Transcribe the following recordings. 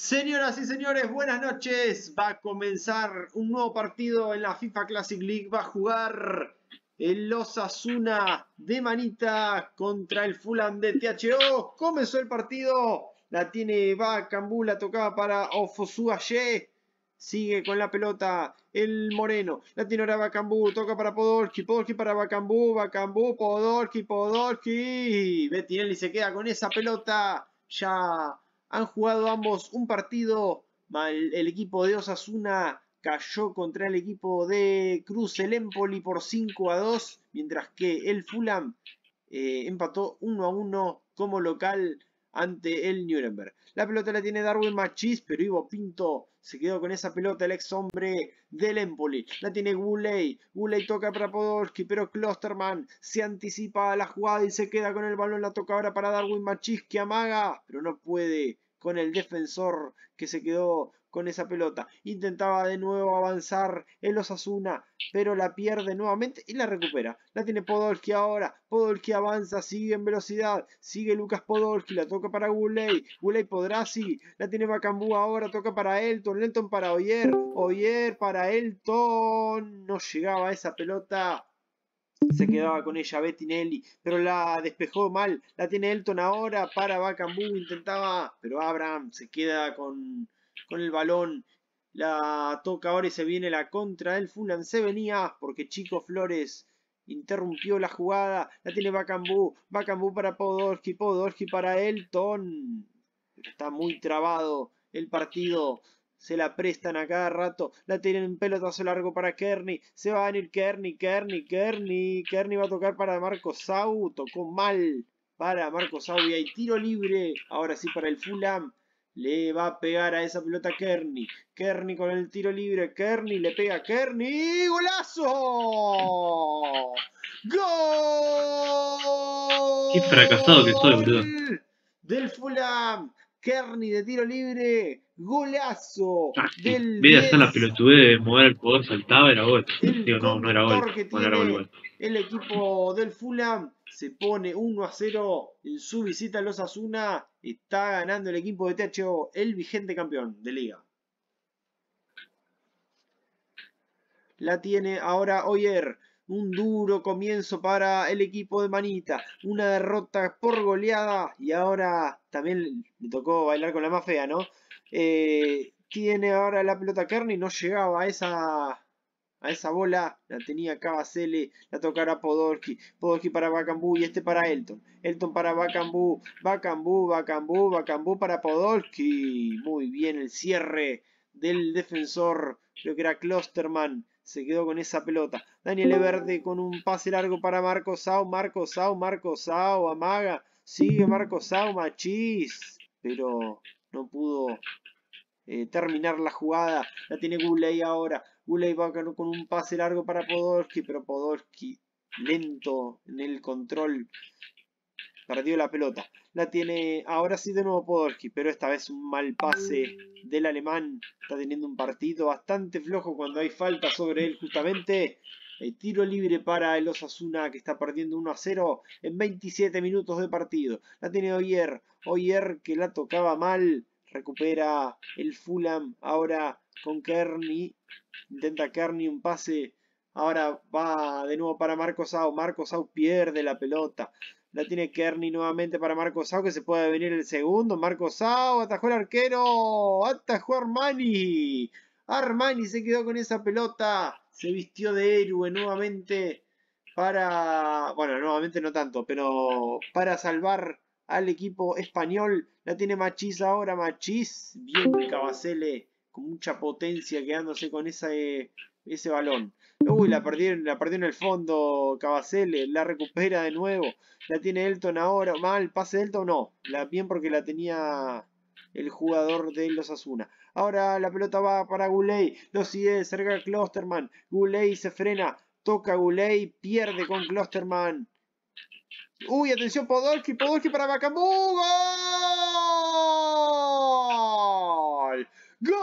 Señoras y señores, buenas noches. Va a comenzar un nuevo partido en la FIFA Classic League. Va a jugar el Osasuna de manita contra el Fulan de THO. Comenzó el partido. La tiene Bacambú, la tocaba para Ofosuaye. Sigue con la pelota el Moreno. La tiene ahora Bacambú, toca para Podolski. Podolski para Bacambú, Bacambú, Podolski, Podolski. Betinelli se queda con esa pelota. Ya han jugado ambos un partido. El, equipo de Osasuna cayó contra el equipo de Cruz el Empoli por 5 a 2, mientras que el Fulham eh, empató 1 a 1 como local ante el Nuremberg. La pelota la tiene Darwin Machis, pero Ivo Pinto se quedó con esa pelota, el ex hombre del Empoli. La tiene Guley. Guley toca para Podolski, pero Klosterman se anticipa a la jugada y se queda con el balón. La toca ahora para Darwin Machis, que amaga, pero no puede con el defensor que se quedó con esa pelota. Intentaba de nuevo avanzar el Osasuna, pero la pierde nuevamente y la recupera. La tiene Podolski ahora. Podolski avanza, sigue en velocidad. Sigue Lucas Podolski, la toca para Guley. Guley podrá, sí. La tiene Bacambú ahora, toca para Elton. Elton para Oyer. Oyer para Elton. No llegaba esa pelota. Se quedaba con ella Bettinelli, pero la despejó mal. La tiene Elton ahora para Bacambú. Intentaba, pero Abraham se queda con con el balón. La toca ahora y se viene la contra del Fulham. Se venía porque Chico Flores interrumpió la jugada. La tiene Bacambú. Bacambú para Podolski. Podolski para Elton. está muy trabado el partido. Se la prestan a cada rato. La tienen en pelotazo largo para Kearney. Se va a venir Kearney, Kearney, Kearney. Kearney va a tocar para Marcos Sau. Tocó mal para Marcos Sau. Y hay tiro libre. Ahora sí para el Fulham. Le va a pegar a esa pelota Kerny. Kerny con el tiro libre. Kerny le pega a Kearney. ¡Golazo! ¡Gol! ¡Qué fracasado que soy, boludo! Del Fulham. Kerny de tiro libre. ¡Golazo! Ah, sí. a hacer la pelotudez de mover el poder, saltaba, era gol. Digo, no, no era gol. No era gol. El equipo del Fulham se pone 1 a 0 en su visita a los Asuna. Está ganando el equipo de THO, el vigente campeón de liga. La tiene ahora Oyer. Un duro comienzo para el equipo de Manita. Una derrota por goleada. Y ahora también le tocó bailar con la más fea, ¿no? Eh, tiene ahora la pelota Kearney. No llegaba a esa a esa bola la tenía Cabacele, la tocará Podolski, Podolski para Bacambú y este para Elton. Elton para Bacambú, Bacambú, Bacambú, Bacambú para Podolski. Muy bien el cierre del defensor, creo que era Klosterman. Se quedó con esa pelota. Daniel Everde con un pase largo para Marco Sao. Marco Sao, Marco Sao, amaga. Sigue Marco Sao, Machis. Pero no pudo eh, terminar la jugada. La tiene Guley ahora y va con un pase largo para Podolski, pero Podolski lento en el control. Perdió la pelota. La tiene ahora sí de nuevo Podolski, pero esta vez un mal pase del alemán. Está teniendo un partido bastante flojo cuando hay falta sobre él justamente. El tiro libre para el Osasuna que está perdiendo 1 a 0 en 27 minutos de partido. La tiene Oyer. Oyer que la tocaba mal. Recupera el Fulham. Ahora con Kearney. Intenta Kearney un pase. Ahora va de nuevo para Marcos Sao. Marcos Au pierde la pelota. La tiene Kearney nuevamente para Marcos Sao. que se puede venir el segundo. Marcos Sao atajó el arquero. Atajó Armani. Armani se quedó con esa pelota. Se vistió de héroe nuevamente para... Bueno, nuevamente no tanto, pero para salvar al equipo español. La tiene Machiz ahora. Machís, bien Cabacele mucha potencia quedándose con eh, ese balón. Uy, la perdieron la perdió en el fondo Cavacele la recupera de nuevo, la tiene Elton ahora, mal, pase Elton, no, la, bien porque la tenía el jugador de los Asuna. Ahora la pelota va para Guley, lo sigue cerca Klosterman, Guley se frena, toca Guley, pierde con Klosterman. Uy, atención Podolski, Podolski para ¡Gol! ¡Gol!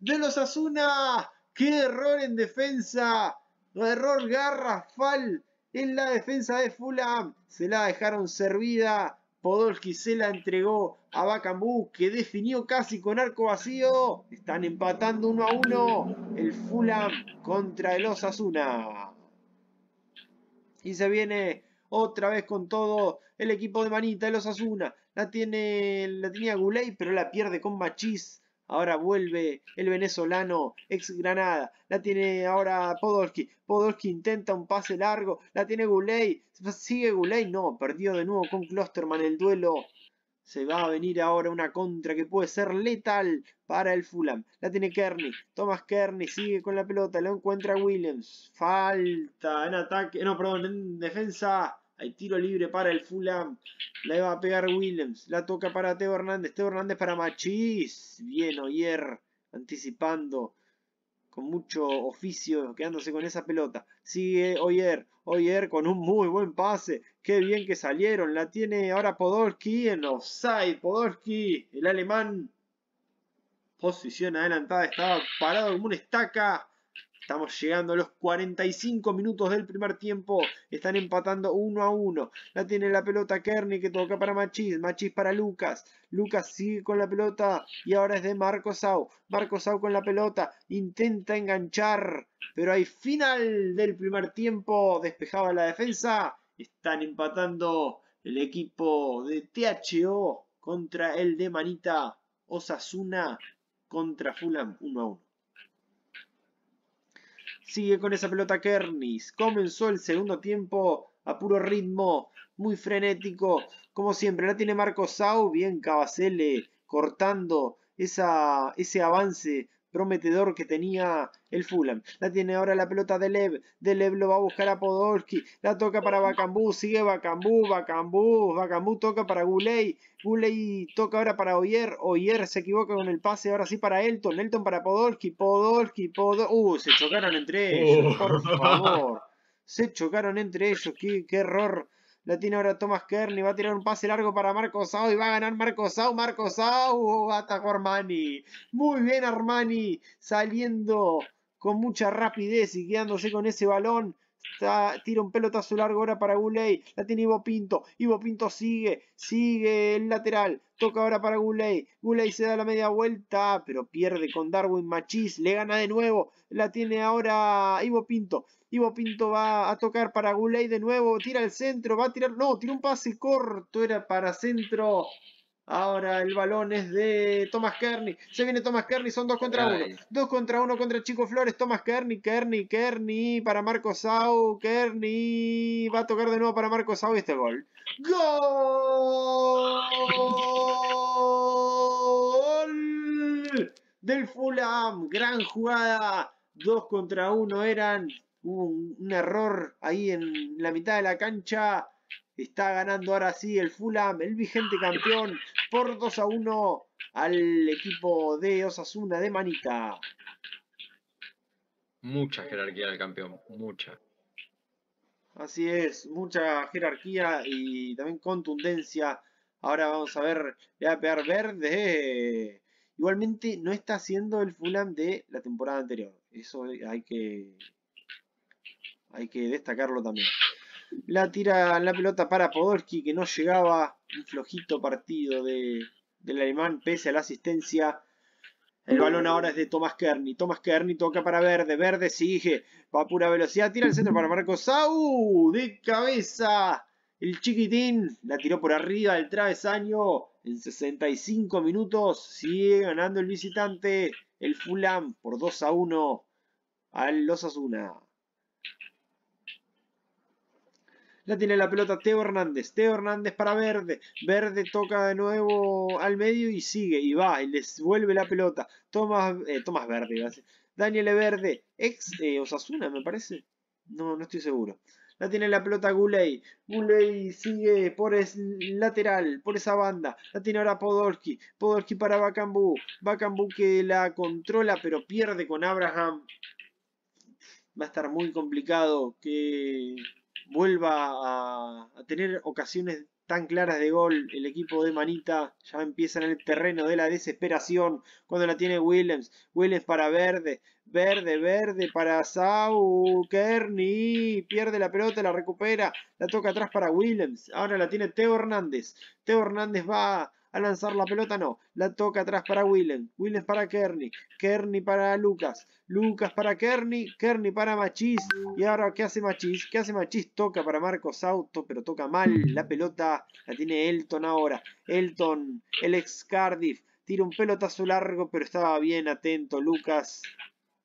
De los Asuna. ¡Qué error en defensa! Error garrafal en la defensa de Fulham. Se la dejaron servida. Podolski se la entregó a Bacambú, que definió casi con arco vacío. Están empatando uno a uno. el Fulham contra el Asuna. Y se viene otra vez con todo el equipo de Manita, de los Osasuna. La, tiene, tenía Guley, pero la pierde con Machís. Ahora vuelve el venezolano ex Granada. La tiene ahora Podolski. Podolski intenta un pase largo. La tiene Guley. Sigue Guley. No, perdió de nuevo con Klosterman el duelo. Se va a venir ahora una contra que puede ser letal para el Fulham. La tiene Kearney. Thomas Kearney sigue con la pelota. Lo encuentra Williams. Falta en ataque. No, en defensa hay tiro libre para el Fulham. La va a pegar Williams. La toca para Teo Hernández. Teo Hernández para Machís. Bien, Oyer. Anticipando. Con mucho oficio. Quedándose con esa pelota. Sigue Oyer. Oyer con un muy buen pase. Qué bien que salieron. La tiene ahora Podolski en offside. Podolski, el alemán. Posición adelantada. Estaba parado como una estaca. Estamos llegando a los 45 minutos del primer tiempo. Están empatando 1 a 1. La tiene la pelota Kearney que toca para Machis. Machis para Lucas. Lucas sigue con la pelota y ahora es de Marco Sau. Marco Sau con la pelota. Intenta enganchar. Pero hay final del primer tiempo. Despejaba la defensa. Están empatando el equipo de THO contra el de Manita. Osasuna contra Fulham 1 a 1. Sigue con esa pelota Kernis. Comenzó el segundo tiempo a puro ritmo, muy frenético. Como siempre, la tiene Marco Sau. Bien Cabacele cortando esa, ese avance prometedor que tenía el Fulham. La tiene ahora la pelota de Lev. De Lev lo va a buscar a Podolski. La toca para Bacambú. Sigue Bacambú. Bacambú. Bacambú toca para Guley. Guley toca ahora para Oyer. Oyer se equivoca con el pase. Ahora sí para Elton. Elton para Podolski. Podolski. Podolski. Uh, se chocaron entre ellos. Por oh. favor. Se chocaron entre ellos. Qué, qué error la tiene ahora Thomas Kearney. Va a tirar un pase largo para Marco Sau y va a ganar Marco Sau. Marco Sau atajó Armani. Muy bien Armani saliendo con mucha rapidez y quedándose con ese balón tira un pelotazo largo ahora para Guley, la tiene Ivo Pinto, Ivo Pinto sigue, sigue el lateral, toca ahora para Guley, Guley se da la media vuelta, pero pierde con Darwin Machis, le gana de nuevo, la tiene ahora Ivo Pinto, Ivo Pinto va a tocar para Guley de nuevo, tira el centro, va a tirar, no, tira un pase corto, era para centro Ahora el balón es de Thomas Kearney. Se viene Thomas Kearney, son dos contra uno. Dos contra uno contra Chico Flores. Thomas Kearney, Kearney, Kearney para Marco Sau. Kearney va a tocar de nuevo para Marco Sau este gol. ¡Gol! Del Fulham. Gran jugada. Dos contra uno eran. un error ahí en la mitad de la cancha Está ganando ahora sí el Fulham, el vigente campeón, por 2 a 1 al equipo de Osasuna de Manita. Mucha jerarquía del campeón, mucha. Así es, mucha jerarquía y también contundencia. Ahora vamos a ver, le va a pegar verde. Igualmente no está haciendo el Fulham de la temporada anterior. Eso hay que, hay que destacarlo también. La tira la pelota para Podolski que no llegaba. Un flojito partido del alemán pese a la asistencia. El balón ahora es de Tomás Kerny Tomás Kerny toca para Verde. Verde sigue. Va a pura velocidad. Tira el centro para Marcos Sau. De cabeza. El chiquitín la tiró por arriba del travesaño. En 65 minutos sigue ganando el visitante. El Fulham por 2 a 1 al Los Asuna. La tiene la pelota Teo Hernández. Teo Hernández para Verde. Verde toca de nuevo al medio y sigue y va y les vuelve la pelota. Tomás, eh, Verde. Daniel Verde, ex eh, Osasuna me parece. No, no estoy seguro. La tiene la pelota Guley. Guley sigue por el lateral, por esa banda. La tiene ahora Podolski. Podolski para Bakambu. Bakambu que la controla pero pierde con Abraham. Va a estar muy complicado que vuelva a, tener ocasiones tan claras de gol. El equipo de Manita ya empieza en el terreno de la desesperación cuando la tiene Williams. Williams para Verde, Verde, Verde para Sau, Kearney, pierde la pelota, la recupera, la toca atrás para Williams. Ahora la tiene Teo Hernández. Teo Hernández va a lanzar la pelota, no. La toca atrás para Willen, Willen para Kearney. Kearney para Lucas. Lucas para Kearney. Kearney para Machis. Y ahora, ¿qué hace Machis? ¿Qué hace Machis? Toca para Marcos Auto, pero toca mal. La pelota la tiene Elton ahora. Elton, el ex Cardiff. Tira un pelotazo largo, pero estaba bien atento. Lucas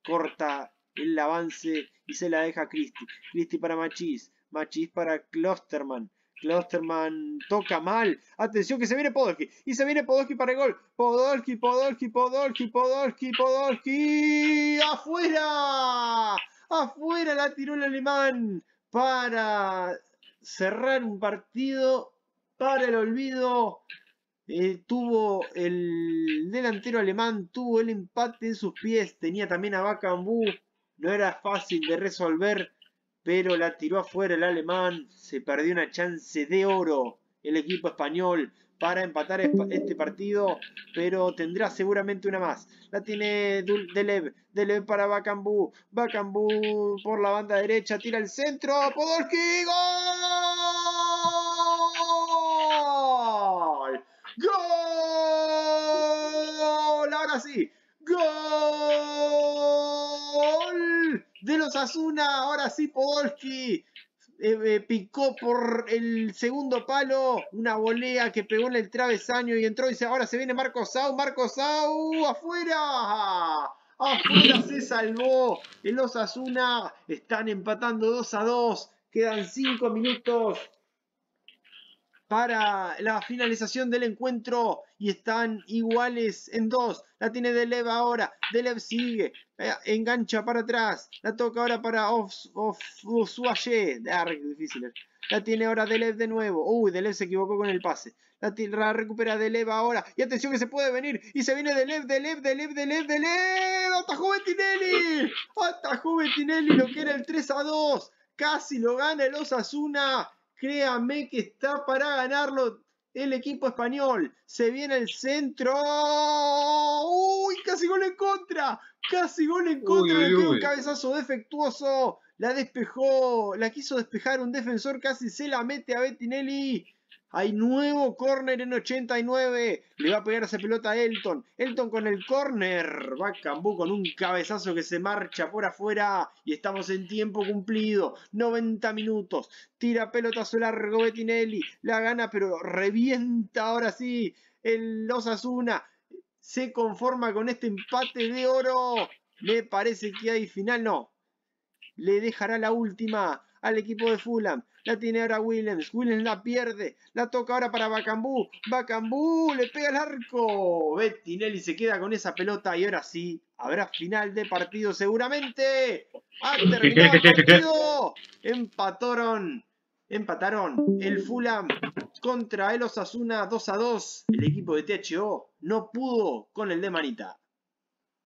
corta el avance y se la deja a Christie. Christie para Machis. Machis para Klosterman. Klosterman toca mal. Atención que se viene Podolski. Y se viene Podolski para el gol. Podolski, Podolski, Podolski, Podolski, Podolski. ¡Afuera! ¡Afuera! La tiró el alemán para cerrar un partido para el olvido. Eh, tuvo el delantero alemán, tuvo el empate en sus pies. Tenía también a Bakambu. No era fácil de resolver pero la tiró afuera el alemán, se perdió una chance de oro el equipo español para empatar este partido, pero tendrá seguramente una más. La tiene Delev, Delev para Bacambú, Bacambú por la banda derecha, tira el centro, Podolski, ¡Gol! ¡Gol! Ahora sí, ¡Gol! Osasuna, ahora sí Podolski. Eh, eh, picó por el segundo palo una volea que pegó en el travesaño y entró y dice, ahora se viene Marco Sau, Marco afuera. Afuera se salvó. El Osasuna están empatando 2 a 2. Quedan 5 minutos para la finalización del encuentro y están iguales en dos. La tiene Delev ahora, Delev sigue, eh, engancha para atrás, la toca ahora para Osuaye, ah, difícil. Eh. La tiene ahora Delev de nuevo. Uy, Delev se equivocó con el pase. La, recupera Delev ahora. Y atención que se puede venir. Y se viene Delev, Delev, Delev, Delev, Delev. ¡Atajó Juventinelli. ¡Atajó Juventinelli Lo que era el 3 a 2. Casi lo gana el Osasuna. Créame que está para ganarlo el equipo español. Se viene el centro. ¡Uy! Casi gol en contra. Casi gol en contra. Le un cabezazo defectuoso. La despejó. La quiso despejar un defensor. Casi se la mete a Bettinelli. Hay nuevo córner en 89. Le va a pegar esa pelota a Elton. Elton con el córner. Va Cambú con un cabezazo que se marcha por afuera. Y estamos en tiempo cumplido. 90 minutos. Tira pelotazo largo Bettinelli. La gana, pero revienta ahora sí. El Osasuna se conforma con este empate de oro. Me parece que hay final. No. Le dejará la última al equipo de Fulham. La tiene ahora Williams. Williams la pierde. La toca ahora para Bacambú. Bacambú le pega el arco. Bettinelli se queda con esa pelota y ahora sí. Habrá final de partido seguramente. Ha terminado Empataron. Empataron el Fulham contra el Osasuna 2 a 2. El equipo de THO no pudo con el de Manita.